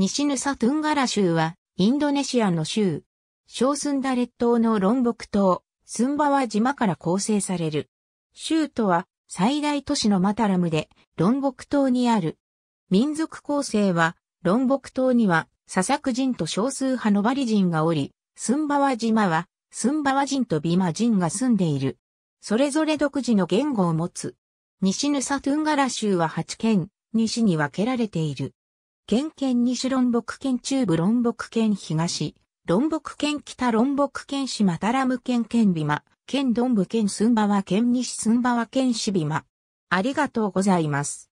西ヌサトゥンガラ州は、インドネシアの州、小スンダレッ島のロンボク島、スンバワ島から構成される。州都は、最大都市のマタラムで、ロンボク島にある。民族構成は、ロンボク島には、ササク人と少数派のバリ人がおり、スンバワ島は、スンバワ人とビマ人が住んでいる。それぞれ独自の言語を持つ。西ヌサトゥンガラ州は8県、西に分けられている。県県西論北県中部論北県東、論北県北論北県島タラム県県美馬、県ンブ県寸馬は、県西寸馬は、県シビマ。ありがとうございます。